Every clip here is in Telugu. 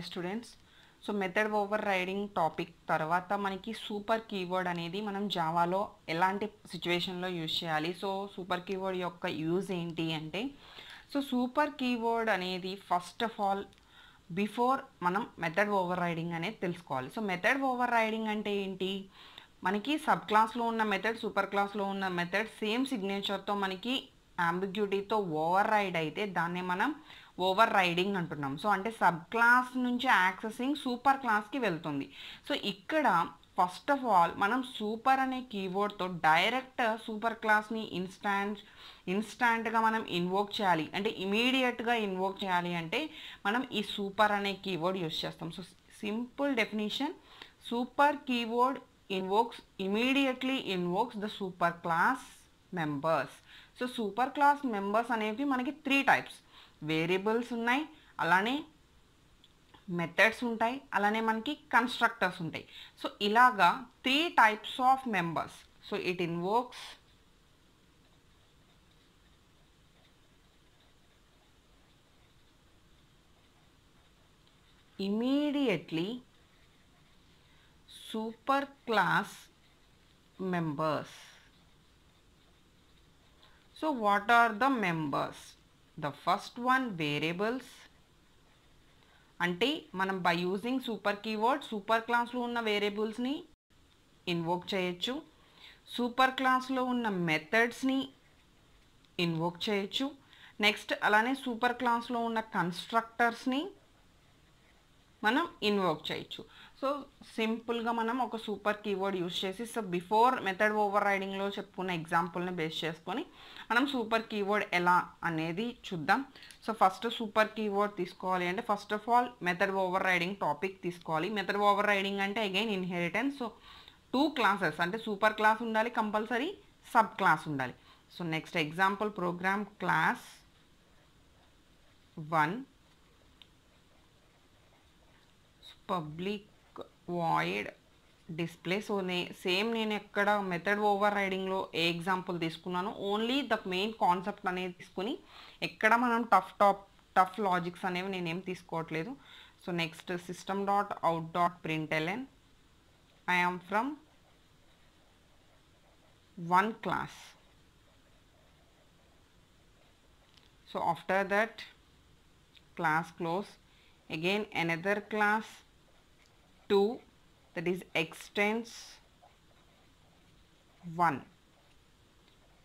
Hi students so method overriding topic తర్వాత మనకి సూపర్ కీవర్డ్ అనేది మనం జావాలో ఎలాంటి సిచ్యువేషన్లో యూజ్ చేయాలి సో సూపర్ కీవర్డ్ యొక్క యూజ్ ఏంటి అంటే సో సూపర్ కీవర్డ్ అనేది ఫస్ట్ ఆఫ్ ఆల్ బిఫోర్ మనం మెథడ్ ఓవర్ రైడింగ్ అనేది తెలుసుకోవాలి సో మెథడ్ ఓవర్ రైడింగ్ అంటే ఏంటి మనకి సబ్ క్లాస్లో ఉన్న మెథడ్ సూపర్ క్లాస్లో ఉన్న మెథడ్ సేమ్ సిగ్నేచర్తో మనకి అంబిగ్యూటీతో ఓవర్ రైడ్ అయితే దాన్ని మనం ఓవర్ రైడింగ్ అంటున్నాం సో అంటే సబ్ క్లాస్ నుంచి యాక్సెసింగ్ సూపర్ క్లాస్కి వెళ్తుంది సో ఇక్కడ ఫస్ట్ ఆఫ్ ఆల్ మనం సూపర్ అనే కీవర్డ్తో డైరెక్ట్ సూపర్ క్లాస్ని ఇన్స్టాంట్ ఇన్స్టాంట్గా మనం ఇన్వోక్ చేయాలి అంటే ఇమీడియట్గా ఇన్వోక్ చేయాలి అంటే మనం ఈ సూపర్ అనే కీవర్డ్ యూస్ చేస్తాం so simple definition super keyword invokes immediately invokes the super class members so super class members అనేవి మనకి త్రీ టైప్స్ वेरिएबल्स ఉన్నాయి అలానే మెథడ్స్ ఉంటాయి అలానే మనకి కన్స్ట్రక్టర్స్ ఉంటాయి సో ఇలాగా 3 types of Members so it invokes immediately super class Members so what are the Members the first one variables అంటే మనం by using super keyword super క్లాస్లో ఉన్న వేరియబుల్స్ని ఇన్వోక్ చేయొచ్చు సూపర్ క్లాస్లో ఉన్న మెథడ్స్ని ఇన్వోక్ చేయొచ్చు నెక్స్ట్ అలానే సూపర్ క్లాస్లో ఉన్న కన్స్ట్రక్టర్స్ని మనం ఇన్వోక్ చేయొచ్చు సో సింపుల్గా మనం ఒక సూపర్ కీవర్డ్ యూజ్ చేసి సో బిఫోర్ మెథడ్ ఓవర్ రైడింగ్లో చెప్పుకున్న ఎగ్జాంపుల్ని బేస్ చేసుకొని మనం సూపర్ కీవర్డ్ ఎలా అనేది చూద్దాం సో ఫస్ట్ సూపర్ కీవర్డ్ తీసుకోవాలి అంటే first of all method overriding topic తీసుకోవాలి మెథడ్ ఓవర్ రైడింగ్ అంటే again inheritance so two classes అంటే సూపర్ క్లాస్ ఉండాలి కంపల్సరీ సబ్ క్లాస్ ఉండాలి so next example program class one public void display సోనే సేమ్ నేను ఎక్కడ మెథడ్ ఓవర్ రైడింగ్లో ఏ ఎగ్జాంపుల్ తీసుకున్నాను ఓన్లీ ద మెయిన్ కాన్సెప్ట్ అనేది తీసుకుని ఎక్కడ మనం టఫ్ టాప్ టఫ్ లాజిక్స్ అనేవి నేనేం తీసుకోవట్లేదు so next system dot out dot print I I am from one class so after that class close again another class 2 that is x tends 1.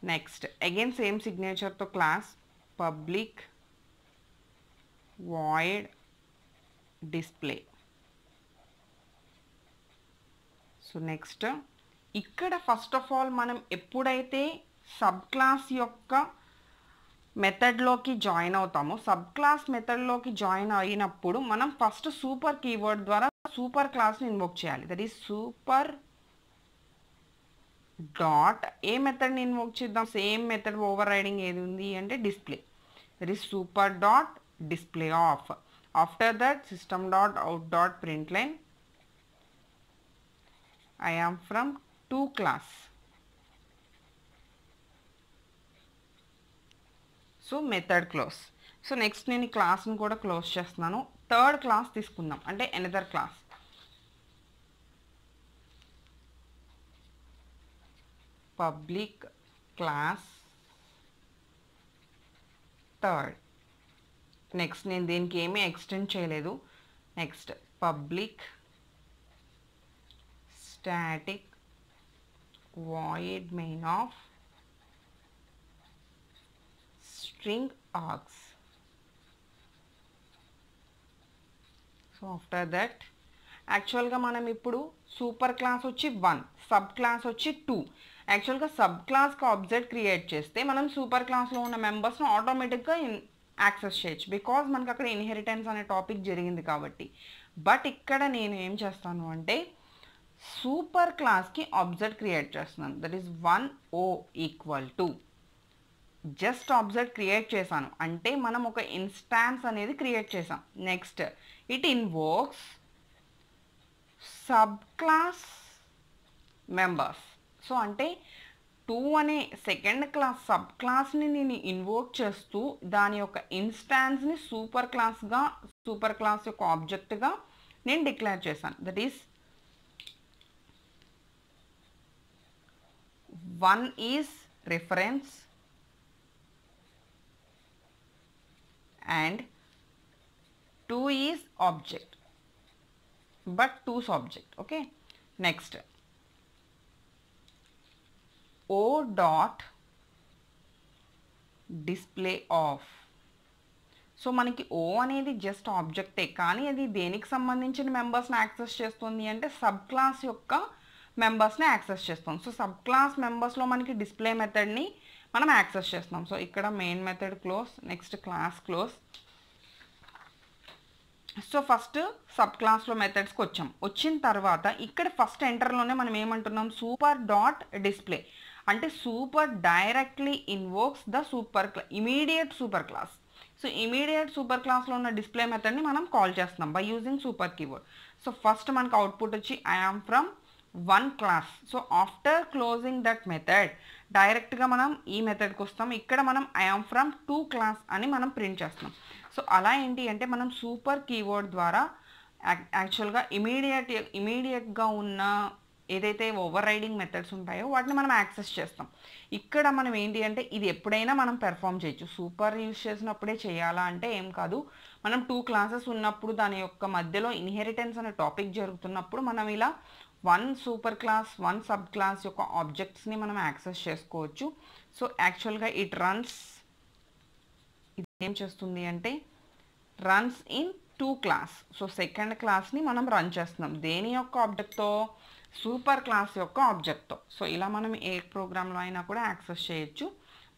Next again same signature to class public void display. So next ఇక్కడ ఫస్ట్ ఆఫ్ ఆల్ మనం ఎప్పుడైతే సబ్ క్లాస్ యొక్క మెథడ్లోకి జాయిన్ అవుతామో సబ్ క్లాస్ మెథడ్లోకి జాయిన్ అయినప్పుడు మనం ఫస్ట్ సూపర్ కీవర్డ్ ద్వారా సూపర్ క్లాస్ని ఇన్వోక్ చేయాలి దట్ ఈస్ సూపర్ డాట్ ఏ మెథడ్ని ఇన్వోక్ చేద్దాం సేమ్ మెథడ్ ఓవర్ రైడింగ్ ఏది ఉంది అంటే display that is super dot display of after that system dot out dot print line I am from two class so method close so next నేను ఈ క్లాస్ని కూడా క్లోజ్ చేస్తున్నాను థర్డ్ క్లాస్ తీసుకుందాం అంటే another class public class third next నేను దీనికి ఏమీ ఎక్స్టెండ్ చేయలేదు next public static void main of string args. So after that యాక్చువల్గా మనం ఇప్పుడు సూపర్ క్లాస్ వచ్చి వన్ సబ్ క్లాస్ వచ్చి టూ యాక్చువల్గా సబ్ క్లాస్కి ఆబ్జెక్ట్ క్రియేట్ చేస్తే మనం సూపర్ క్లాస్లో ఉన్న మెంబర్స్ను ఆటోమేటిక్గా యాక్సెస్ చేయొచ్చు బికాజ్ మనకు అక్కడ ఇన్హెరిటెన్స్ అనే టాపిక్ జరిగింది కాబట్టి బట్ ఇక్కడ నేను ఏం చేస్తాను అంటే సూపర్ క్లాస్కి ఆబ్జెక్ట్ క్రియేట్ చేస్తున్నాను that is one o equal to just object create చేశాను అంటే మనం ఒక ఇన్స్టాన్స్ అనేది క్రియేట్ చేసాం next it invokes sub class members so అంటే టూ అనే సెకండ్ క్లాస్ సబ్ క్లాస్ని నేను ఇన్వోక్ చేస్తూ దాని యొక్క ఇన్స్టాన్స్ని సూపర్ క్లాస్గా సూపర్ క్లాస్ యొక్క ఆబ్జెక్ట్గా నేను డిక్లేర్ చేశాను that is one is reference and two is object but two subject okay next o dot display of so మనకి ఓ అనేది జస్ట్ ఆబ్జెక్టే కానీ అది దేనికి సంబంధించిన మెంబర్స్ని యాక్సెస్ చేస్తుంది అంటే సబ్ క్లాస్ యొక్క మెంబర్స్ని యాక్సెస్ చేస్తుంది సో సబ్ క్లాస్ మెంబర్స్లో మనకి డిస్ప్లే మెథడ్ని మనం యాక్సెస్ చేస్తాం సో ఇక్కడ main method close next class close so first sub క్లాస్లో మెథడ్స్కి వచ్చాం వచ్చిన తర్వాత ఇక్కడ ఫస్ట్ ఎంటర్లోనే మనం ఏమంటున్నాం సూపర్ డాట్ డిస్ప్లే అంటే super directly invokes the super class immediate super class so immediate super క్లాస్లో ఉన్న డిస్ప్లే మెథడ్ని మనం కాల్ చేస్తున్నాం by using super keyword so first మనకు అవుట్పుట్ వచ్చి I am from one class so after closing that method డైరెక్ట్గా మనం ఈ మెథడ్కి వస్తాం ఇక్కడ మనం ఐఆమ్ ఫ్రమ్ టూ క్లాస్ అని మనం ప్రింట్ చేస్తాం సో అలా ఏంటి అంటే మనం సూపర్ కీవర్డ్ ద్వారా యాక్చువల్గా ఇమీడియట్ ఇమీడియట్గా ఉన్న ఏదైతే ఓవర్ రైడింగ్ మెథడ్స్ ఉంటాయో వాటిని మనం యాక్సెస్ చేస్తాం ఇక్కడ మనం ఏంటి అంటే ఇది ఎప్పుడైనా మనం పెర్ఫామ్ చేయొచ్చు సూపర్ యూజ్ చేసినప్పుడే చేయాలా అంటే ఏం కాదు మనం టూ క్లాసెస్ ఉన్నప్పుడు దాని యొక్క మధ్యలో ఇన్హెరిటెన్స్ అనే టాపిక్ జరుగుతున్నప్పుడు మనం ఇలా one super class one sub class యొక్క ఆబ్జెక్ట్స్ని మనం యాక్సెస్ చేసుకోవచ్చు సో యాక్చువల్గా ఇట్ రన్స్ ఇది ఏం చేస్తుంది అంటే runs in two class so second క్లాస్ని మనం రన్ చేస్తున్నాం దేని యొక్క ఆబ్జెక్ట్తో సూపర్ క్లాస్ యొక్క ఆబ్జెక్ట్తో సో ఇలా మనం ఏ ప్రోగ్రాంలో అయినా కూడా యాక్సెస్ చేయొచ్చు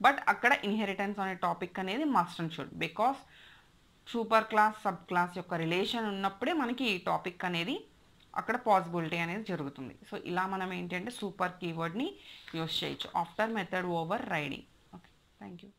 బట్ అక్కడ ఇన్హెరిటెన్స్ అనే టాపిక్ అనేది must and should because super class sub class యొక్క రిలేషన్ ఉన్నప్పుడే మనకి ఈ టాపిక్ అనేది అక్కడ పాసిబిలిటీ అనేది జరుగుతుంది సో ఇలా మనం ఏంటంటే సూపర్ కీవర్డ్ని యూస్ చేయొచ్చు after method overriding okay thank you